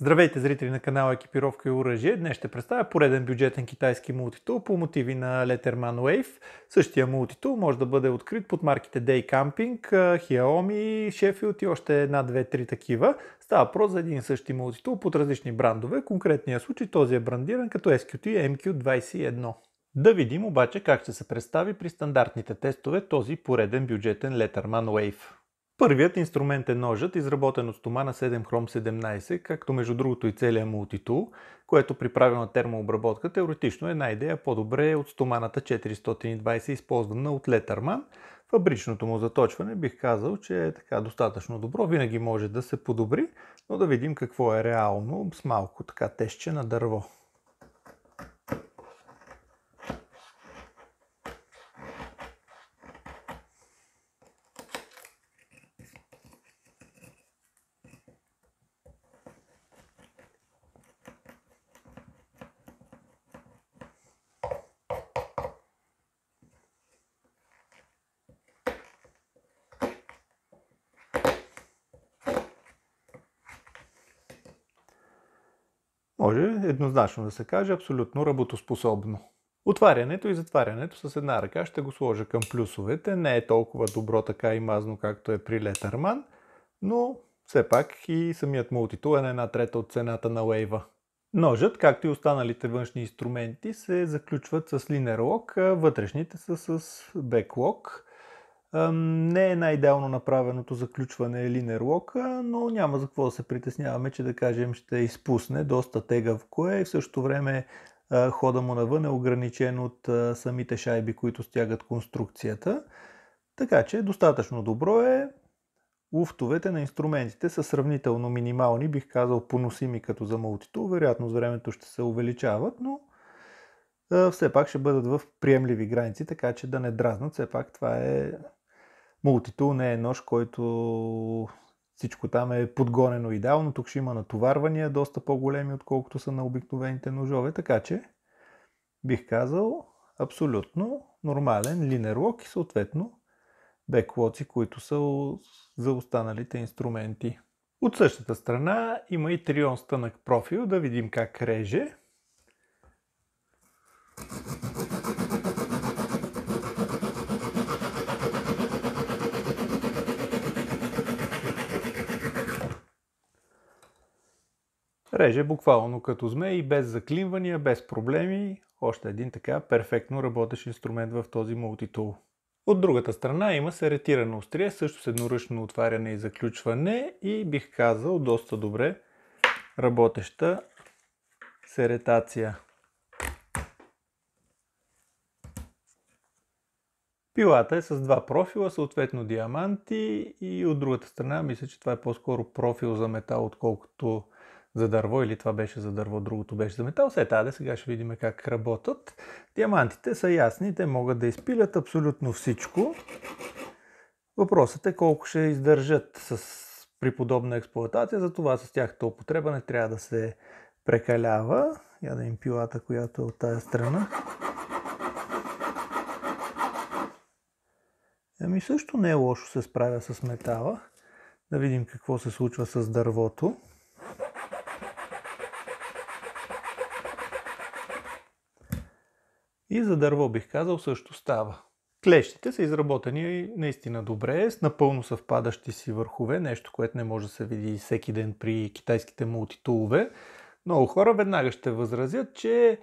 Здравейте, зрители на канала Екипировка и оръжие. Днес ще представя пореден бюджетен китайски мултитул по мотиви на Letterman Wave. Същия мултитул може да бъде открит под марките Day Camping, Xiaomi, Sheffield и още една-две-три такива. Става про за един и същи мултитул под различни брандове. В конкретния случай този е брандиран като SQT MQ21. Да видим обаче как ще се представи при стандартните тестове този пореден бюджетен Letterman Wave. Първият инструмент е ножът, изработен от стомана 7 хром 17, както между другото и целият мултитул, което при правилна термообработка теоретично е най идея по-добре от стоманата 420, използвана от Летърман. Фабричното му заточване бих казал, че е така достатъчно добро, винаги може да се подобри, но да видим какво е реално с малко така тежче на дърво. Може еднозначно да се каже абсолютно работоспособно. Отварянето и затварянето с една ръка ще го сложа към плюсовете. Не е толкова добро така и мазно, както е при Летърман, но все пак и самият мултитул е на една трета от цената на Wave. Ножът, както и останалите външни инструменти, се заключват с линерлок, а вътрешните са с беклок. Не е най-идеално направеното заключване е линерлока, но няма за какво да се притесняваме, че да кажем ще изпусне доста тегавко кое. и в същото време хода му навън е ограничен от самите шайби, които стягат конструкцията. Така че достатъчно добро е. Луфтовете на инструментите са сравнително минимални, бих казал поносими като за мултито. Вероятно с времето ще се увеличават, но все пак ще бъдат в приемливи граници, така че да не дразнат. Все пак това е Мултитул не е нож, който всичко там е подгонено идеално. Тук ще има натоварвания, доста по-големи, отколкото са на обикновените ножове. Така че бих казал абсолютно нормален линерлок и съответно беклоци, които са за останалите инструменти. От същата страна има и трион стънък профил, да видим как реже. Реже буквално като сме и без заклинвания, без проблеми. Още един така перфектно работещ инструмент в този мултитул. От другата страна има серетирано острие, също с едноръчно отваряне и заключване и бих казал доста добре работеща серетация. Пилата е с два профила, съответно диаманти и от другата страна мисля, че това е по-скоро профил за метал, отколкото за дърво или това беше за дърво, другото беше за метал. След тази сега ще видим как работят. Диамантите са ясни, те могат да изпилят абсолютно всичко. Въпросът е колко ще издържат с при подобна експлуатация, затова с тяхната употреба не трябва да се прекалява. Я да им пилата, която е от тази страна. Ами също не е лошо се справя с метала. Да видим какво се случва с дървото. И за дърво бих казал също става. Клещите са изработени наистина добре, с напълно съвпадащи си върхове, нещо, което не може да се види всеки ден при китайските мултитулове. Много хора веднага ще възразят, че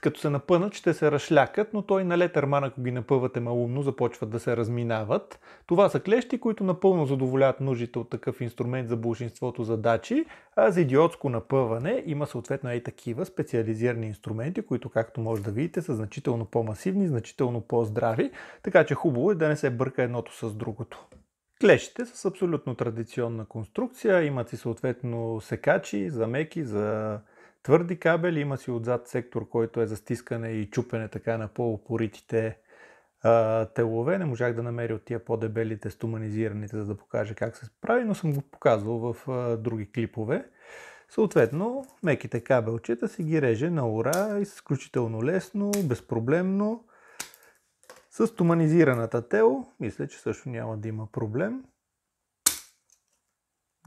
като се напънат, ще се разшлякат, но той на летерман, ако ги напъвате малумно, започват да се разминават. Това са клещи, които напълно задоволяват нуждите от такъв инструмент за большинството задачи, а за идиотско напъване има съответно и такива специализирани инструменти, които, както може да видите, са значително по-масивни, значително по-здрави, така че хубаво е да не се бърка едното с другото. Клещите са с абсолютно традиционна конструкция, имат и съответно секачи, замеки за твърди кабели, има си отзад сектор, който е за стискане и чупене така на по-опоритите телове. Не можах да намеря от тия по-дебелите, стоманизираните, за да покажа как се прави, но съм го показвал в а, други клипове. Съответно, меките кабелчета си ги реже на ура, изключително лесно, безпроблемно. С туманизираната тело, мисля, че също няма да има проблем.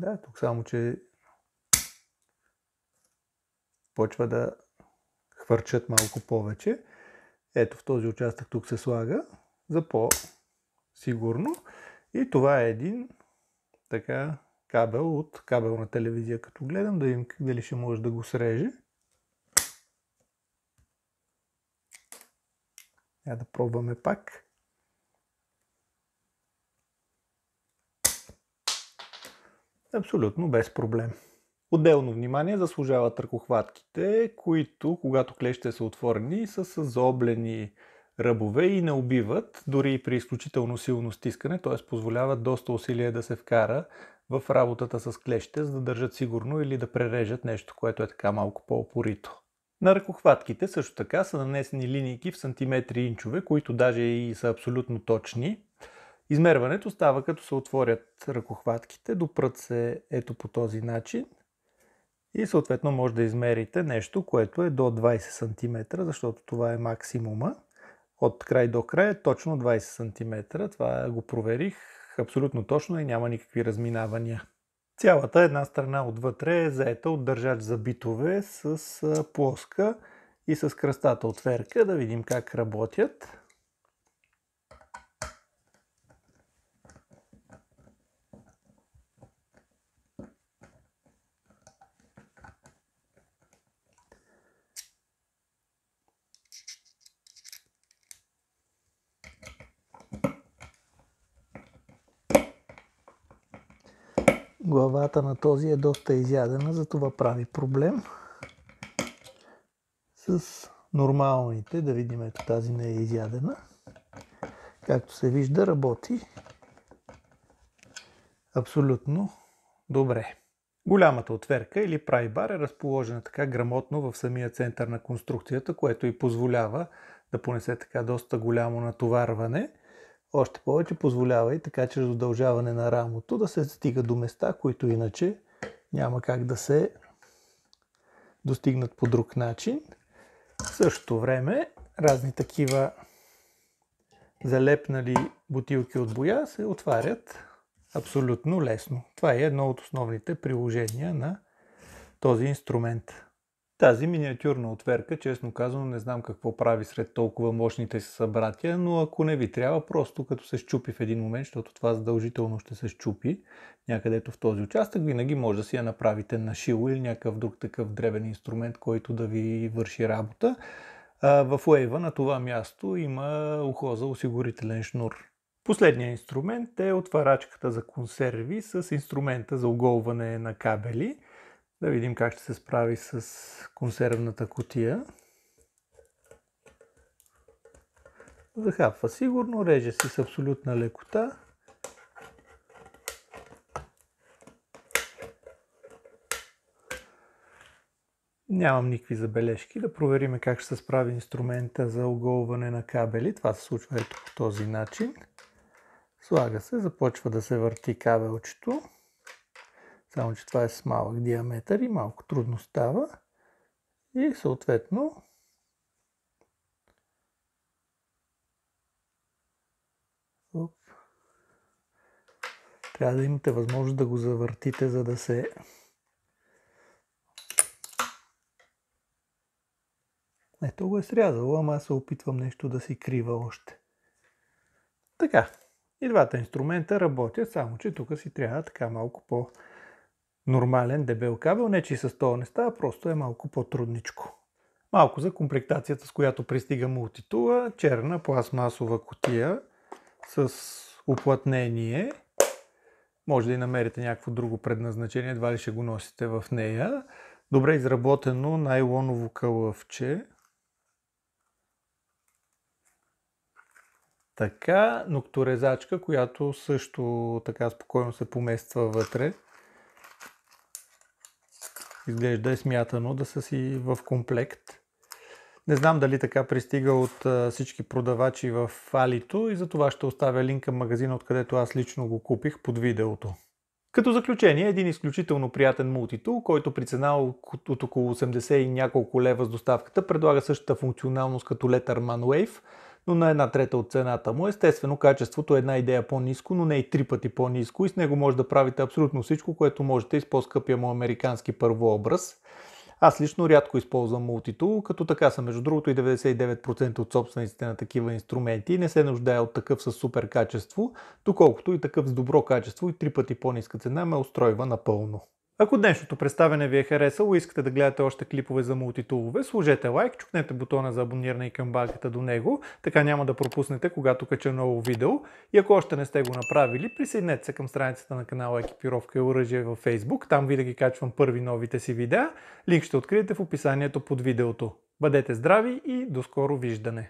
Да, тук само, че почва да хвърчат малко повече. Ето в този участък тук се слага за по-сигурно. И това е един така кабел от кабелна телевизия, като гледам, да видим дали ще може да го среже. Я да пробваме пак. Абсолютно без проблем. Отделно внимание заслужават ръкохватките, които, когато клещите са отворени, са с заоблени ръбове и не убиват, дори и при изключително силно стискане, т.е. позволяват доста усилие да се вкара в работата с клещите, за да държат сигурно или да прережат нещо, което е така малко по-опорито. На ръкохватките също така са нанесени линийки в сантиметри инчове, които даже и са абсолютно точни. Измерването става като се отворят ръкохватките, допрът се ето по този начин и съответно може да измерите нещо, което е до 20 см, защото това е максимума. От край до край е точно 20 см. Това го проверих абсолютно точно и няма никакви разминавания. Цялата една страна отвътре е заета от държач за битове с плоска и с кръстата отверка. Да видим как работят. Главата на този е доста изядена, затова прави проблем. С нормалните, да видим, ето тази не е изядена. Както се вижда, работи абсолютно добре. Голямата отверка или прайбар е разположена така грамотно в самия център на конструкцията, което и позволява да понесе така доста голямо натоварване. Още повече позволява и така чрез удължаване на рамото да се стига до места, които иначе няма как да се достигнат по друг начин. В същото време разни такива залепнали бутилки от боя се отварят абсолютно лесно. Това е едно от основните приложения на този инструмент. Тази миниатюрна отверка, честно казано, не знам какво прави сред толкова мощните си събратия, но ако не ви трябва, просто като се щупи в един момент, защото това задължително ще се щупи някъдето в този участък, винаги може да си я направите на шило или някакъв друг такъв дребен инструмент, който да ви върши работа. В Уейва на това място има ухо за осигурителен шнур. Последният инструмент е отварачката за консерви с инструмента за оголване на кабели – да видим как ще се справи с консервната котия. Захапва сигурно, реже си с абсолютна лекота. Нямам никакви забележки. Да проверим как ще се справи инструмента за оголване на кабели. Това се случва ето по този начин. Слага се, започва да се върти кабелчето. Само, че това е с малък диаметър и малко трудно става. И съответно Оп. трябва да имате възможност да го завъртите, за да се Ето го е срязало, ама аз се опитвам нещо да си крива още. Така, и двата инструмента работят, само че тук си трябва така малко по- нормален дебел кабел. Не, че и с това не става, просто е малко по-трудничко. Малко за комплектацията, с която пристига мултитула. Черна пластмасова котия с уплътнение. Може да и намерите някакво друго предназначение, едва ли ще го носите в нея. Добре изработено найлоново кълъвче. Така, нокторезачка, която също така спокойно се помества вътре изглежда е смятано да са си в комплект. Не знам дали така пристига от всички продавачи в Алито и за това ще оставя линк към магазина, откъдето аз лично го купих под видеото. Като заключение, един изключително приятен мултитул, който при цена от около 80 и няколко лева с доставката предлага същата функционалност като Letterman Wave – но на една трета от цената му. Естествено, качеството е една идея по-низко, но не и три пъти по-низко и с него може да правите абсолютно всичко, което можете и с по-скъпия му американски първообраз. Аз лично рядко използвам мултитул, като така са между другото и 99% от собствениците на такива инструменти. Не се нуждая от такъв с супер качество, доколкото и такъв с добро качество и три пъти по-ниска цена ме устройва напълно. Ако днешното представяне ви е харесало и искате да гледате още клипове за мултитулове, сложете лайк, чукнете бутона за абониране и камбанката до него, така няма да пропуснете когато кача ново видео. И ако още не сте го направили, присъединете се към страницата на канала Екипировка и оръжие във Facebook, там ви да ги качвам първи новите си видеа. Линк ще откриете в описанието под видеото. Бъдете здрави и до скоро виждане!